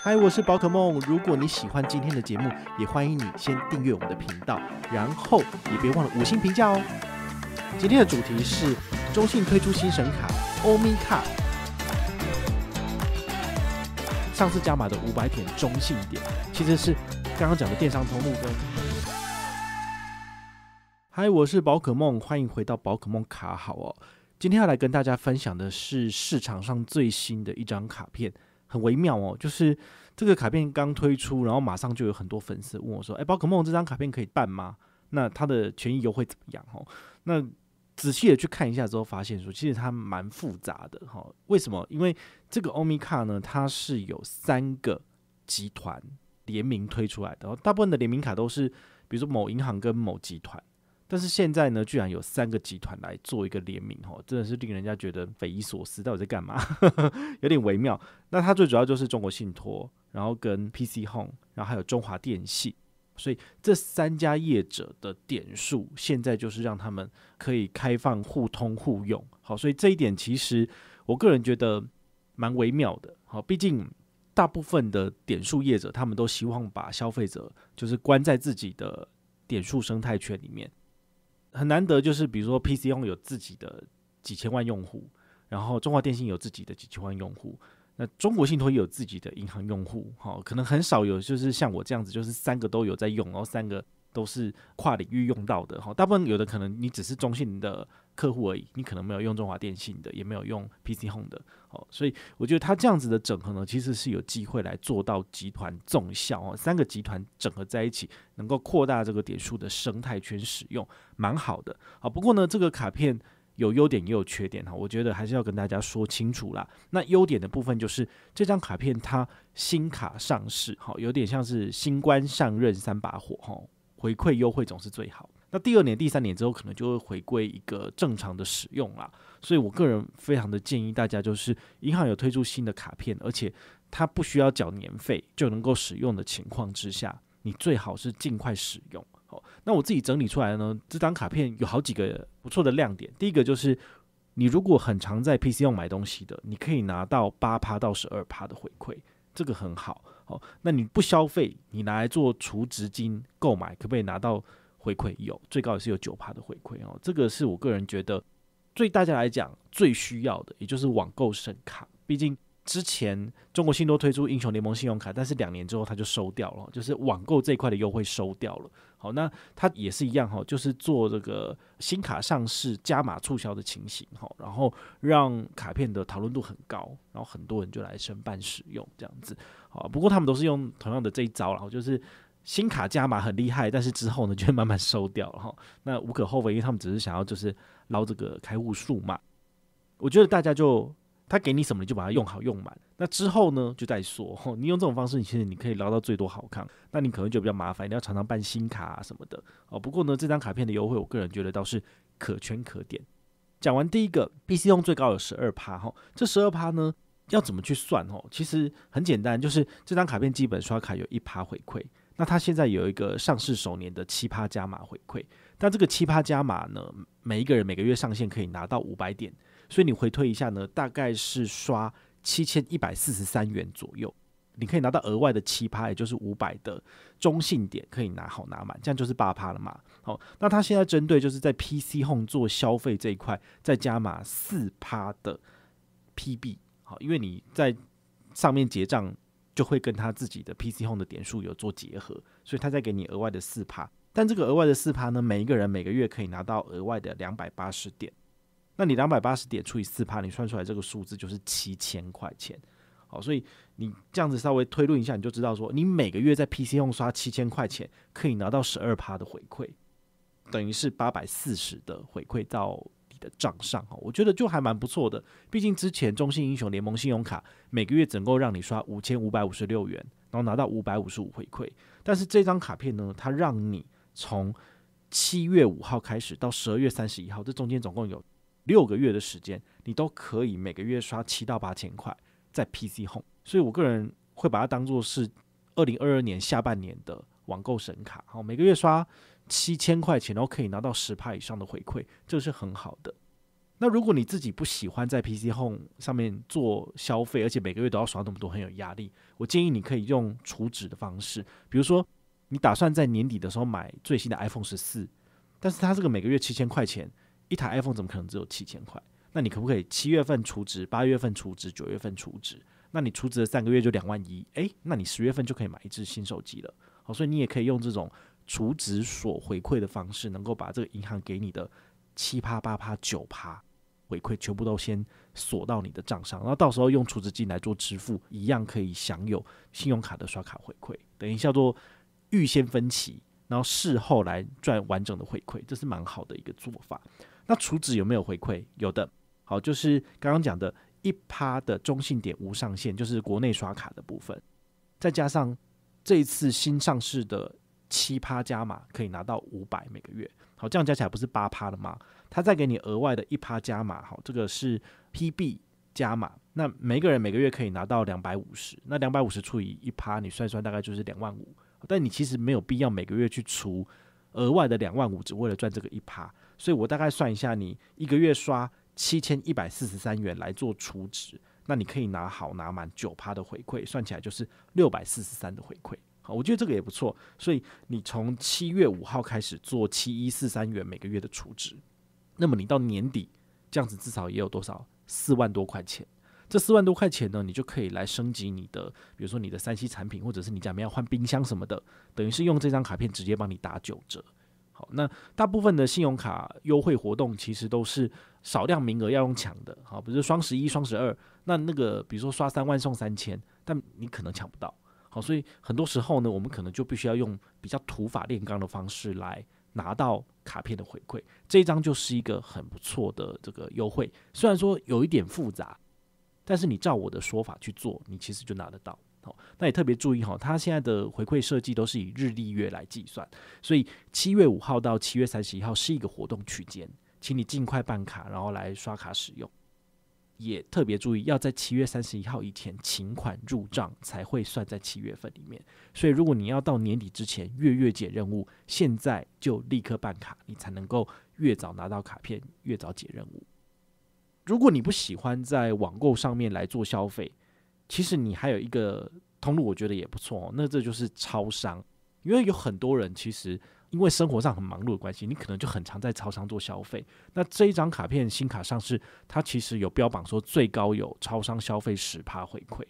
嗨，我是宝可梦。如果你喜欢今天的节目，也欢迎你先订阅我们的频道，然后也别忘了五星评价哦。今天的主题是中性推出新神卡欧米卡。上次加码的五百点中性点，其实是刚刚讲的电商通路跟。嗨，我是宝可梦，欢迎回到宝可梦卡好哦。今天要来跟大家分享的是市场上最新的一张卡片。很微妙哦，就是这个卡片刚推出，然后马上就有很多粉丝问我说：“哎，宝可梦这张卡片可以办吗？那它的权益又会怎么样？”哦，那仔细的去看一下之后，发现说其实它蛮复杂的哈。为什么？因为这个欧米卡呢，它是有三个集团联名推出来的，大部分的联名卡都是，比如说某银行跟某集团。但是现在呢，居然有三个集团来做一个联名，哦，真的是令人家觉得匪夷所思。到底在干嘛？有点微妙。那它最主要就是中国信托，然后跟 PC Home，然后还有中华电信。所以这三家业者的点数现在就是让他们可以开放互通互用。好，所以这一点其实我个人觉得蛮微妙的。好，毕竟大部分的点数业者他们都希望把消费者就是关在自己的点数生态圈里面。很难得，就是比如说 p c o 有自己的几千万用户，然后中华电信有自己的几千万用户，那中国信托也有自己的银行用户，哈，可能很少有就是像我这样子，就是三个都有在用，然后三个都是跨领域用到的，哈，大部分有的可能你只是中信的。客户而已，你可能没有用中华电信的，也没有用 PC Home 的，哦，所以我觉得它这样子的整合呢，其实是有机会来做到集团纵向哦，三个集团整合在一起，能够扩大这个点数的生态圈使用，蛮好的。好，不过呢，这个卡片有优点也有缺点哈，我觉得还是要跟大家说清楚啦。那优点的部分就是这张卡片它新卡上市，好，有点像是新官上任三把火哈，回馈优惠总是最好。那第二年、第三年之后，可能就会回归一个正常的使用啦。所以我个人非常的建议大家，就是银行有推出新的卡片，而且它不需要缴年费就能够使用的情况之下，你最好是尽快使用。好，那我自己整理出来呢，这张卡片有好几个不错的亮点。第一个就是，你如果很常在 PC 上买东西的，你可以拿到八趴到十二趴的回馈，这个很好。好，那你不消费，你拿来做储值金购买，可不可以拿到？回馈有最高也是有九帕的回馈哦，这个是我个人觉得对大家来讲最需要的，也就是网购申卡。毕竟之前中国信托推出英雄联盟信用卡，但是两年之后它就收掉了，就是网购这一块的优惠收掉了。好，那它也是一样哈，就是做这个新卡上市加码促销的情形哈，然后让卡片的讨论度很高，然后很多人就来申办使用这样子。好，不过他们都是用同样的这一招，然后就是。新卡加码很厉害，但是之后呢，就会慢慢收掉，了。哈，那无可厚非，因为他们只是想要就是捞这个开户数嘛。我觉得大家就他给你什么你就把它用好用满，那之后呢就再说。你用这种方式，你其实你可以捞到最多好看，那你可能就比较麻烦，你要常常办新卡啊什么的哦。不过呢，这张卡片的优惠，我个人觉得倒是可圈可点。讲完第一个，BC 用最高有十二趴哈，这十二趴呢要怎么去算哦？其实很简单，就是这张卡片基本刷卡有一趴回馈。那它现在有一个上市首年的七趴加码回馈，但这个七趴加码呢，每一个人每个月上限可以拿到五百点，所以你回推一下呢，大概是刷七千一百四十三元左右，你可以拿到额外的七趴，也就是五百的中性点可以拿，好拿满，这样就是八趴了嘛。好，那它现在针对就是在 PC Home 做消费这一块，再加码四趴的 PB，好，因为你在上面结账。就会跟他自己的 PC home 的点数有做结合，所以他再给你额外的四趴。但这个额外的四趴呢，每一个人每个月可以拿到额外的两百八十点。那你两百八十点除以四趴，你算出来这个数字就是七千块钱。好，所以你这样子稍微推论一下，你就知道说，你每个月在 PC home 刷七千块钱，可以拿到十二趴的回馈，等于是八百四十的回馈到。的账上哈，我觉得就还蛮不错的。毕竟之前中信英雄联盟信用卡每个月整够让你刷五千五百五十六元，然后拿到五百五十五回馈。但是这张卡片呢，它让你从七月五号开始到十二月三十一号，这中间总共有六个月的时间，你都可以每个月刷七到八千块在 PC Home。所以我个人会把它当做是二零二二年下半年的网购神卡。好，每个月刷。七千块钱，然后可以拿到十趴以上的回馈，这是很好的。那如果你自己不喜欢在 PC Home 上面做消费，而且每个月都要刷那么多，很有压力，我建议你可以用储值的方式。比如说，你打算在年底的时候买最新的 iPhone 十四，但是它这个每个月七千块钱，一台 iPhone 怎么可能只有七千块？那你可不可以七月份储值，八月份储值，九月份储值？那你储值的三个月就两万一，诶，那你十月份就可以买一只新手机了。好，所以你也可以用这种。储值所回馈的方式，能够把这个银行给你的七趴八趴九趴回馈全部都先锁到你的账上，然后到时候用储值金来做支付，一样可以享有信用卡的刷卡回馈，等于叫做预先分期，然后事后来赚完整的回馈，这是蛮好的一个做法。那储值有没有回馈？有的，好，就是刚刚讲的一趴的中性点无上限，就是国内刷卡的部分，再加上这一次新上市的。七趴加码可以拿到五百每个月，好，这样加起来不是八趴了吗？他再给你额外的一趴加码，好，这个是 PB 加码，那每个人每个月可以拿到两百五十，那两百五十除以一趴，你算算大概就是两万五。但你其实没有必要每个月去除额外的两万五，只为了赚这个一趴。所以我大概算一下，你一个月刷七千一百四十三元来做储值，那你可以拿好拿满九趴的回馈，算起来就是六百四十三的回馈。我觉得这个也不错，所以你从七月五号开始做七一四三元每个月的储值，那么你到年底这样子至少也有多少四万多块钱？这四万多块钱呢，你就可以来升级你的，比如说你的三 C 产品，或者是你讲明要换冰箱什么的，等于是用这张卡片直接帮你打九折。好，那大部分的信用卡优惠活动其实都是少量名额要用抢的，好，比如双十一、双十二，那那个比如说刷三万送三千，但你可能抢不到。所以很多时候呢，我们可能就必须要用比较土法炼钢的方式来拿到卡片的回馈。这一张就是一个很不错的这个优惠，虽然说有一点复杂，但是你照我的说法去做，你其实就拿得到。好，那也特别注意哈，它现在的回馈设计都是以日历月来计算，所以七月五号到七月三十一号是一个活动区间，请你尽快办卡，然后来刷卡使用。也特别注意，要在七月三十一号以前请款入账，才会算在七月份里面。所以，如果你要到年底之前月月解任务，现在就立刻办卡，你才能够越早拿到卡片，越早解任务。如果你不喜欢在网购上面来做消费，其实你还有一个通路，我觉得也不错。那这就是超商，因为有很多人其实。因为生活上很忙碌的关系，你可能就很常在超商做消费。那这一张卡片新卡上市，它其实有标榜说最高有超商消费十趴回馈。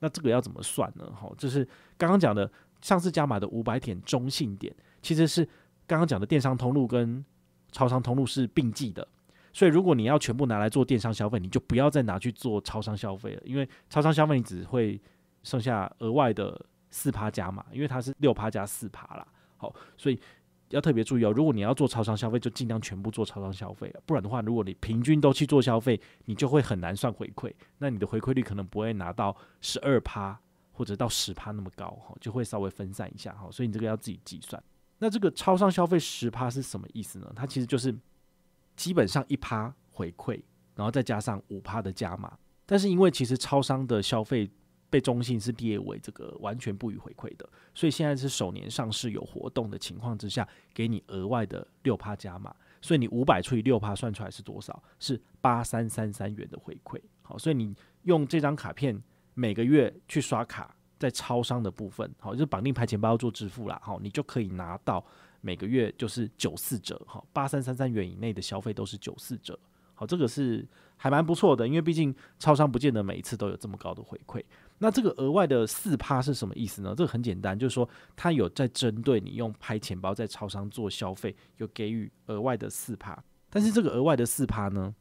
那这个要怎么算呢？哈，就是刚刚讲的上次加码的五百点中性点，其实是刚刚讲的电商通路跟超商通路是并继的。所以如果你要全部拿来做电商消费，你就不要再拿去做超商消费了，因为超商消费你只会剩下额外的四趴加码，因为它是六趴加四趴啦。所以要特别注意哦，如果你要做超商消费，就尽量全部做超商消费了，不然的话，如果你平均都去做消费，你就会很难算回馈。那你的回馈率可能不会拿到十二趴或者到十趴那么高，哈，就会稍微分散一下，哈。所以你这个要自己计算。那这个超商消费十趴是什么意思呢？它其实就是基本上一趴回馈，然后再加上五趴的加码。但是因为其实超商的消费。被中信是列为这个完全不予回馈的，所以现在是首年上市有活动的情况之下，给你额外的六趴加码，所以你五百除以六趴算出来是多少？是八三三三元的回馈。好，所以你用这张卡片每个月去刷卡在超商的部分，好，就是绑定牌钱包做支付啦，好，你就可以拿到每个月就是九四折，哈，八三三三元以内的消费都是九四折。好，这个是还蛮不错的，因为毕竟超商不见得每一次都有这么高的回馈。那这个额外的四趴是什么意思呢？这个很简单，就是说它有在针对你用拍钱包在超商做消费，有给予额外的四趴。但是这个额外的四趴呢，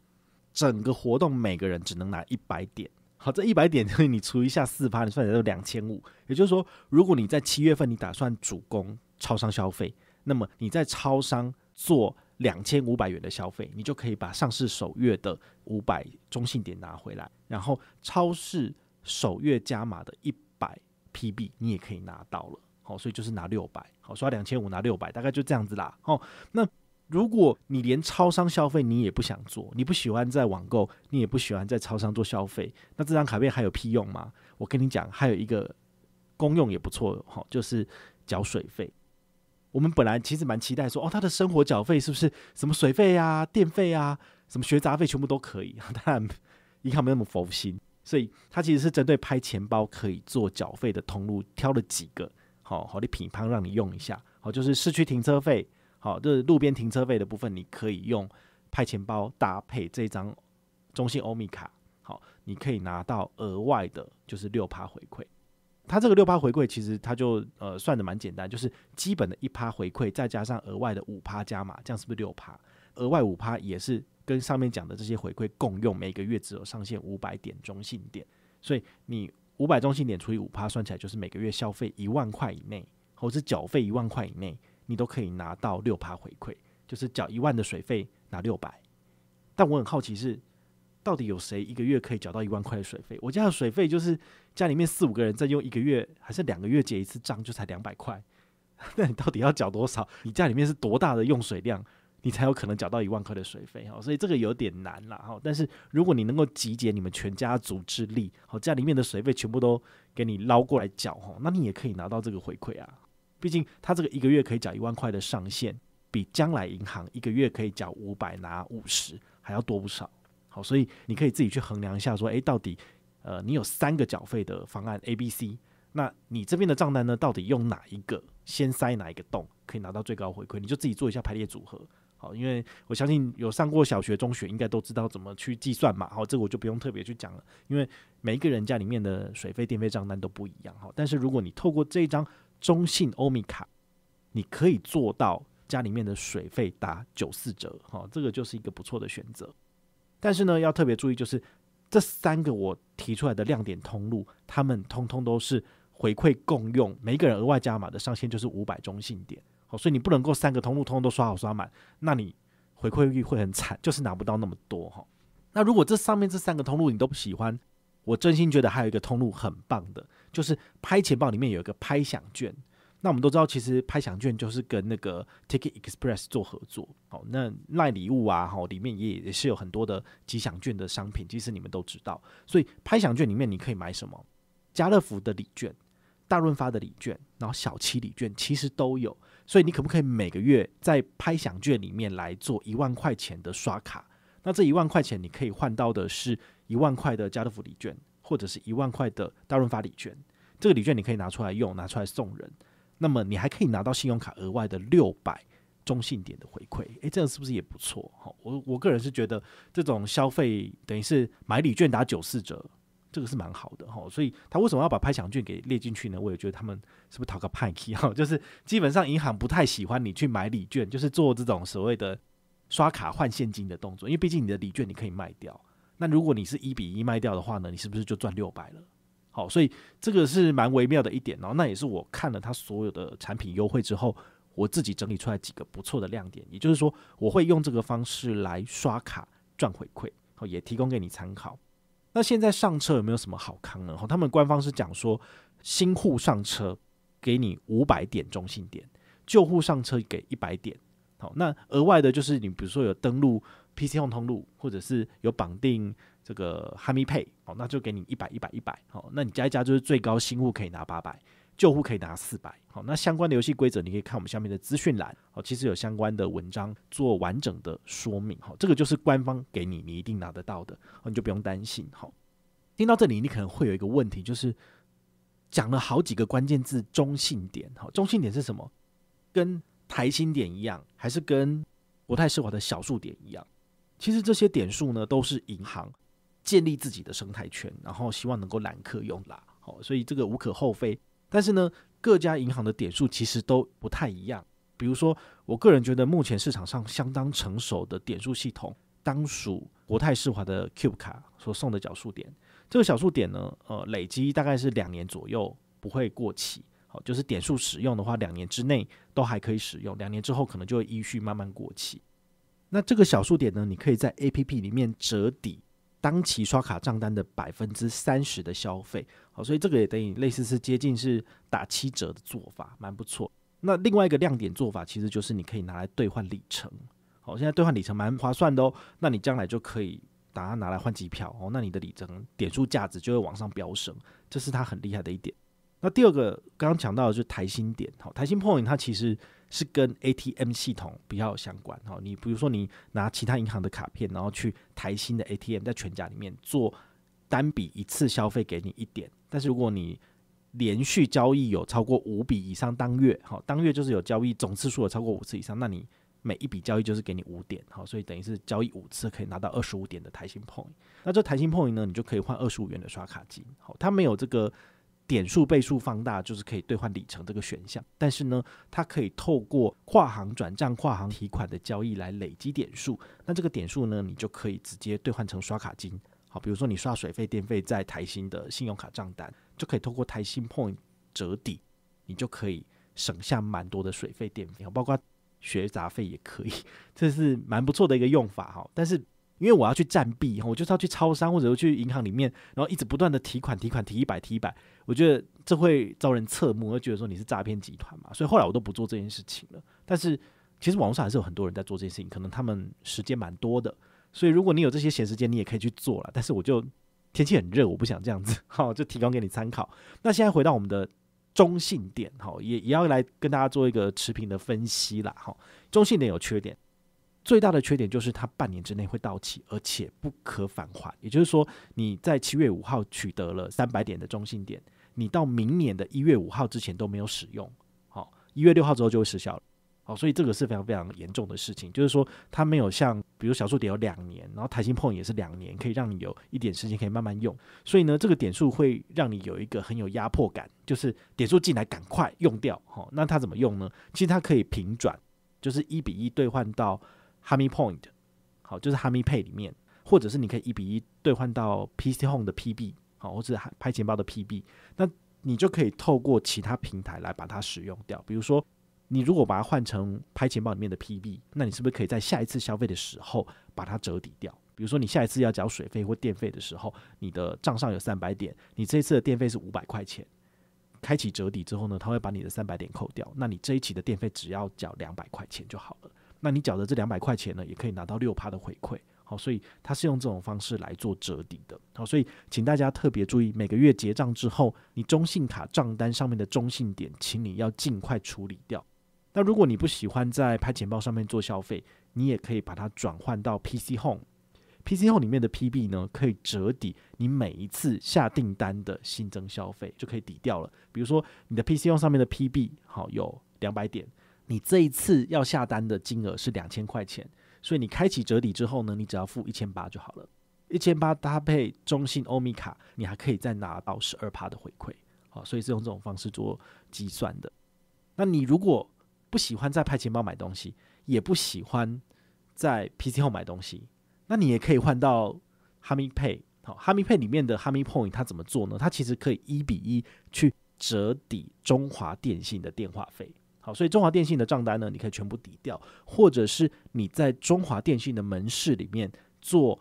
整个活动每个人只能拿一百点。好，这一百点所以你除一下四趴，你算起来就两千五。也就是说，如果你在七月份你打算主攻超商消费，那么你在超商做两千五百元的消费，你就可以把上市首月的五百中信点拿回来，然后超市。首月加码的一百 PB，你也可以拿到了，好，所以就是拿六百，好，刷两千五拿六百，大概就这样子啦，好。那如果你连超商消费你也不想做，你不喜欢在网购，你也不喜欢在超商做消费，那这张卡片还有屁用吗？我跟你讲，还有一个功用也不错，哦，就是缴水费。我们本来其实蛮期待说，哦，他的生活缴费是不是什么水费啊、电费啊、什么学杂费全部都可以？当然，一看没那么佛心。所以它其实是针对拍钱包可以做缴费的通路，挑了几个，好好的品牌让你用一下。好，就是市区停车费，好，就是路边停车费的部分，你可以用拍钱包搭配这张中信欧米卡，好，你可以拿到额外的就是六趴回馈。它这个六趴回馈其实它就呃算的蛮简单，就是基本的一趴回馈，再加上额外的五趴加码，这样是不是六趴？额外五趴也是。跟上面讲的这些回馈共用，每个月只有上限五百点中性点，所以你五百中性点除以五趴，算起来就是每个月消费一万块以内，或者是缴费一万块以内，你都可以拿到六趴回馈，就是缴一万的水费拿六百。但我很好奇是，到底有谁一个月可以缴到一万块的水费？我家的水费就是家里面四五个人在用，一个月还是两个月结一次账就才两百块，那你到底要缴多少？你家里面是多大的用水量？你才有可能缴到一万块的水费哈，所以这个有点难了哈。但是如果你能够集结你们全家族之力，好，家里面的水费全部都给你捞过来缴哈，那你也可以拿到这个回馈啊。毕竟他这个一个月可以缴一万块的上限，比将来银行一个月可以缴五百拿五十还要多不少。好，所以你可以自己去衡量一下，说诶，到底呃，你有三个缴费的方案 A、B、C，那你这边的账单呢，到底用哪一个先塞哪一个洞，可以拿到最高回馈？你就自己做一下排列组合。好，因为我相信有上过小学、中学，应该都知道怎么去计算嘛。好，这个我就不用特别去讲了，因为每一个人家里面的水费、电费账单都不一样。好，但是如果你透过这张中信欧米卡，你可以做到家里面的水费打九四折。好，这个就是一个不错的选择。但是呢，要特别注意，就是这三个我提出来的亮点通路，他们通通都是回馈共用，每一个人额外加码的上限就是五百中信点。所以你不能够三个通路通通都刷好刷满，那你回馈率会很惨，就是拿不到那么多哈。那如果这上面这三个通路你都不喜欢，我真心觉得还有一个通路很棒的，就是拍钱包里面有一个拍享券。那我们都知道，其实拍享券就是跟那个 Ticket Express 做合作。哦，那卖礼物啊，哈，里面也也是有很多的吉祥券的商品，其实你们都知道。所以拍享券里面你可以买什么？家乐福的礼券、大润发的礼券，然后小七礼券，其实都有。所以你可不可以每个月在拍享券里面来做一万块钱的刷卡？那这一万块钱你可以换到的是一万块的家乐福礼券，或者是一万块的大润发礼券。这个礼券你可以拿出来用，拿出来送人。那么你还可以拿到信用卡额外的六百中信点的回馈。诶，这样是不是也不错？哈，我我个人是觉得这种消费等于是买礼券打九四折。这个是蛮好的哈，所以他为什么要把拍抢券给列进去呢？我也觉得他们是不是讨个派 key 就是基本上银行不太喜欢你去买礼券，就是做这种所谓的刷卡换现金的动作，因为毕竟你的礼券你可以卖掉。那如果你是一比一卖掉的话呢，你是不是就赚六百了？好，所以这个是蛮微妙的一点。然后那也是我看了他所有的产品优惠之后，我自己整理出来几个不错的亮点。也就是说，我会用这个方式来刷卡赚回馈，也提供给你参考。那现在上车有没有什么好康呢？哦，他们官方是讲说新户上车给你五百点中心点，旧户上车给一百点。好，那额外的就是你比如说有登录 PC 通通路，或者是有绑定这个哈密配，哦，那就给你一百一百一百。好，那你加一加就是最高新户可以拿八百。救护可以拿四百，好，那相关的游戏规则你可以看我们下面的资讯栏，好，其实有相关的文章做完整的说明，好，这个就是官方给你，你一定拿得到的，好，你就不用担心。好，听到这里，你可能会有一个问题，就是讲了好几个关键字，中性点，好，中性点是什么？跟台新点一样，还是跟国泰世华的小数点一样？其实这些点数呢，都是银行建立自己的生态圈，然后希望能够揽客用啦，好，所以这个无可厚非。但是呢，各家银行的点数其实都不太一样。比如说，我个人觉得目前市场上相当成熟的点数系统，当属国泰世华的 Cube 卡所送的小数点。这个小数点呢，呃，累积大概是两年左右不会过期。好，就是点数使用的话，两年之内都还可以使用，两年之后可能就会依序慢慢过期。那这个小数点呢，你可以在 APP 里面折抵。当期刷卡账单的百分之三十的消费，好，所以这个也等于类似是接近是打七折的做法，蛮不错。那另外一个亮点做法，其实就是你可以拿来兑换里程，好，现在兑换里程蛮划算的哦。那你将来就可以把它拿来换机票，哦，那你的里程点数价值就会往上飙升，这是它很厉害的一点。那第二个刚刚讲到的就是台新点，好，台新 Point 它其实。是跟 ATM 系统比较相关哈，你比如说你拿其他银行的卡片，然后去台新的 ATM 在全家里面做单笔一次消费给你一点，但是如果你连续交易有超过五笔以上当月哈，当月就是有交易总次数有超过五次以上，那你每一笔交易就是给你五点好，所以等于是交易五次可以拿到二十五点的台新 point，那这台新 point 呢，你就可以换二十五元的刷卡机好，它没有这个。点数倍数放大就是可以兑换里程这个选项，但是呢，它可以透过跨行转账、跨行提款的交易来累积点数。那这个点数呢，你就可以直接兑换成刷卡金。好，比如说你刷水费、电费在台新的信用卡账单，就可以透过台新 Point 折抵，你就可以省下蛮多的水费、电费，包括学杂费也可以。这是蛮不错的一个用法哈。但 是因为我要去占币，我就是要去超商或者去银行里面，然后一直不断的提款、提款、提一百、提一百。我觉得这会遭人侧目，会觉得说你是诈骗集团嘛，所以后来我都不做这件事情了。但是其实网络上还是有很多人在做这件事情，可能他们时间蛮多的，所以如果你有这些闲时间，你也可以去做了。但是我就天气很热，我不想这样子，好，就提供给你参考。那现在回到我们的中性点，好，也也要来跟大家做一个持平的分析啦。哈。中性点有缺点，最大的缺点就是它半年之内会到期，而且不可返还，也就是说你在七月五号取得了三百点的中性点。你到明年的一月五号之前都没有使用，好，一月六号之后就会失效了，好，所以这个是非常非常严重的事情，就是说它没有像比如小数点有两年，然后台新 point 也是两年，可以让你有一点时间可以慢慢用，所以呢，这个点数会让你有一个很有压迫感，就是点数进来赶快用掉，好，那它怎么用呢？其实它可以平转，就是一比一兑换到哈米 point，好，就是哈米 pay 里面，或者是你可以一比一兑换到 PC home 的 PB。好，或者拍钱包的 PB，那你就可以透过其他平台来把它使用掉。比如说，你如果把它换成拍钱包里面的 PB，那你是不是可以在下一次消费的时候把它折抵掉？比如说，你下一次要缴水费或电费的时候，你的账上有三百点，你这一次的电费是五百块钱，开启折抵之后呢，它会把你的三百点扣掉，那你这一期的电费只要缴两百块钱就好了。那你缴的这两百块钱呢，也可以拿到六趴的回馈。所以它是用这种方式来做折抵的。好，所以请大家特别注意，每个月结账之后，你中信卡账单上面的中信点，请你要尽快处理掉。那如果你不喜欢在拍钱包上面做消费，你也可以把它转换到 PC Home。PC Home 里面的 PB 呢，可以折抵你每一次下订单的新增消费，就可以抵掉了。比如说你的 PC Home 上面的 PB 好有两百点，你这一次要下单的金额是两千块钱。所以你开启折抵之后呢，你只要付一千八就好了，一千八搭配中信欧米卡，你还可以再拿到十二趴的回馈，好，所以是用这种方式做计算的。那你如果不喜欢在派钱包买东西，也不喜欢在 PCO 买东西，那你也可以换到哈密配，好，哈密配里面的哈密 point 它怎么做呢？它其实可以一比一去折抵中华电信的电话费。好，所以中华电信的账单呢，你可以全部抵掉，或者是你在中华电信的门市里面做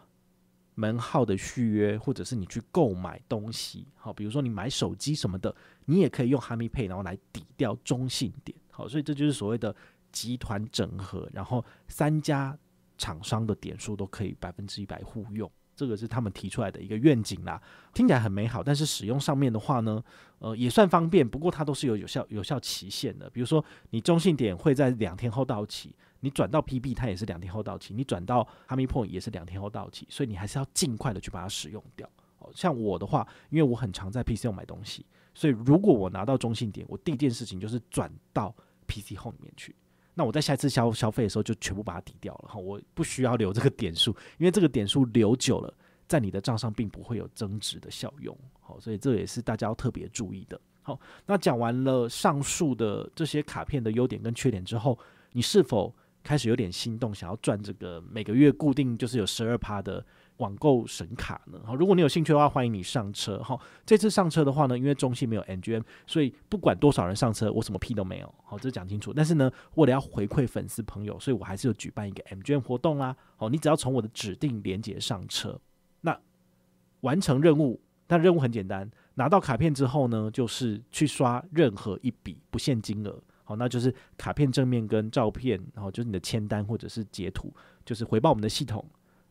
门号的续约，或者是你去购买东西，好，比如说你买手机什么的，你也可以用哈密配，然后来抵掉中信点。好，所以这就是所谓的集团整合，然后三家厂商的点数都可以百分之一百互用。这个是他们提出来的一个愿景啦，听起来很美好，但是使用上面的话呢，呃，也算方便，不过它都是有有效有效期限的。比如说，你中性点会在两天后到期，你转到 PB 它也是两天后到期，你转到 Hamipoint 也是两天后到期，所以你还是要尽快的去把它使用掉。像我的话，因为我很常在 PC 用买东西，所以如果我拿到中性点，我第一件事情就是转到 PC Home 里面去。那我在下一次消消费的时候，就全部把它抵掉了哈，我不需要留这个点数，因为这个点数留久了，在你的账上并不会有增值的效用，好，所以这也是大家要特别注意的。好，那讲完了上述的这些卡片的优点跟缺点之后，你是否开始有点心动，想要赚这个每个月固定就是有十二趴的？网购神卡呢？好，如果你有兴趣的话，欢迎你上车哈。这次上车的话呢，因为中信没有 M 所以不管多少人上车，我什么屁都没有。好，这讲清楚。但是呢，为了要回馈粉丝朋友，所以我还是有举办一个 M m 活动啦。好，你只要从我的指定连接上车，那完成任务。那任务很简单，拿到卡片之后呢，就是去刷任何一笔不限金额。好，那就是卡片正面跟照片，然后就是你的签单或者是截图，就是回报我们的系统。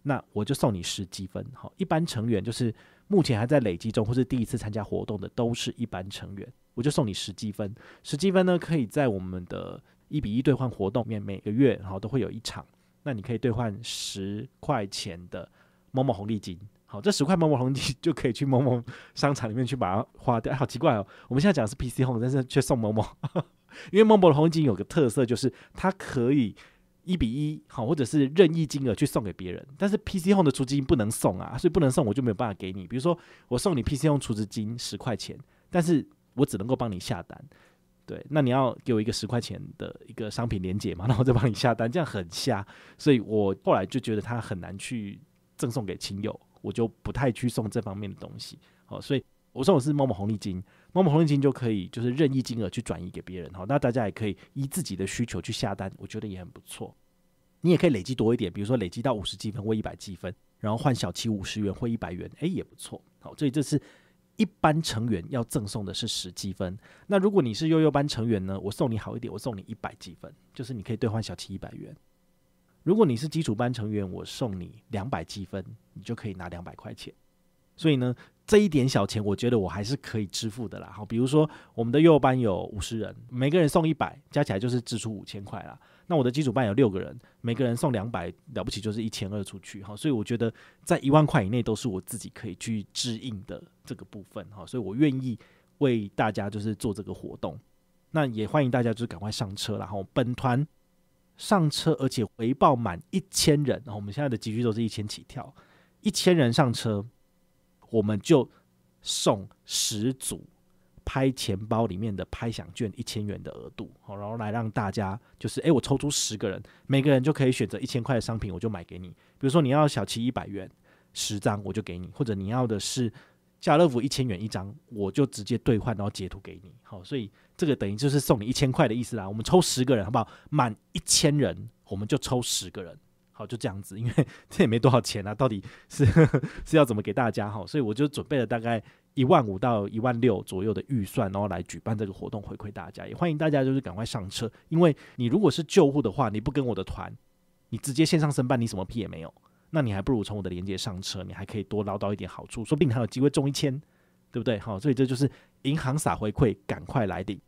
那我就送你十积分。好，一般成员就是目前还在累积中，或是第一次参加活动的，都是一般成员。我就送你十积分，十积分呢可以在我们的一比一兑换活动里面，每个月好都会有一场。那你可以兑换十块钱的某某红利金。好，这十块某某红利 就可以去某某商场里面去把它花掉。好奇怪哦，我们现在讲的是 PC 红 e 但是却送某某，因为某某的红利金有个特色就是它可以。一比一好，或者是任意金额去送给别人，但是 PC Home 的出资金不能送啊，所以不能送我就没有办法给你。比如说我送你 PC Home 出资金十块钱，但是我只能够帮你下单，对，那你要给我一个十块钱的一个商品链接嘛，那我再帮你下单，这样很瞎，所以我后来就觉得他很难去赠送给亲友，我就不太去送这方面的东西，好，所以我说我是某某红利金。那么红领巾就可以，就是任意金额去转移给别人，好，那大家也可以依自己的需求去下单，我觉得也很不错。你也可以累积多一点，比如说累积到五十积分或一百积分，然后换小七五十元或一百元，哎，也不错。好，所以这是一般成员要赠送的是十积分。那如果你是悠悠班成员呢，我送你好一点，我送你一百积分，就是你可以兑换小七一百元。如果你是基础班成员，我送你两百积分，你就可以拿两百块钱。所以呢，这一点小钱，我觉得我还是可以支付的啦。好，比如说我们的幼儿班有五十人，每个人送一百，加起来就是支出五千块啦。那我的基础班有六个人，每个人送两百，了不起就是一千二出去。好，所以我觉得在一万块以内都是我自己可以去支应的这个部分。好，所以我愿意为大家就是做这个活动。那也欢迎大家就是赶快上车。然后本团上车而且回报满一千人，然后我们现在的集聚都是一千起跳，一千人上车。我们就送十组拍钱包里面的拍享券一千元的额度，好，然后来让大家就是，哎，我抽出十个人，每个人就可以选择一千块的商品，我就买给你。比如说你要小七一百元十张，我就给你；或者你要的是家乐福一千元一张，我就直接兑换，然后截图给你。好，所以这个等于就是送你一千块的意思啦。我们抽十个人，好不好？满一千人，我们就抽十个人。哦，就这样子，因为 这也没多少钱啊，到底是 是要怎么给大家哈？所以我就准备了大概一万五到一万六左右的预算，然后来举办这个活动回馈大家，也欢迎大家就是赶快上车，因为你如果是救护的话，你不跟我的团，你直接线上申办，你什么屁也没有，那你还不如从我的连接上车，你还可以多捞到一点好处，说不定还有机会中一千，对不对？好，所以这就是银行撒回馈，赶快来的！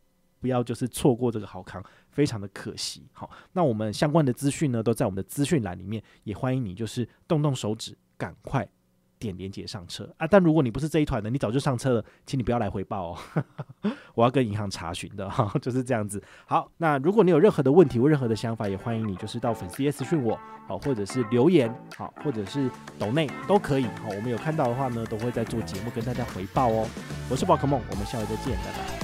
不要就是错过这个好康，非常的可惜。好，那我们相关的资讯呢，都在我们的资讯栏里面，也欢迎你就是动动手指，赶快点连接上车啊！但如果你不是这一团的，你早就上车了，请你不要来回报哦。我要跟银行查询的，哈，就是这样子。好，那如果你有任何的问题或任何的想法，也欢迎你就是到粉丝 S 讯我，好，或者是留言，好，或者是抖内都可以。好，我们有看到的话呢，都会在做节目跟大家回报哦。我是宝可梦，我们下回再见，拜拜。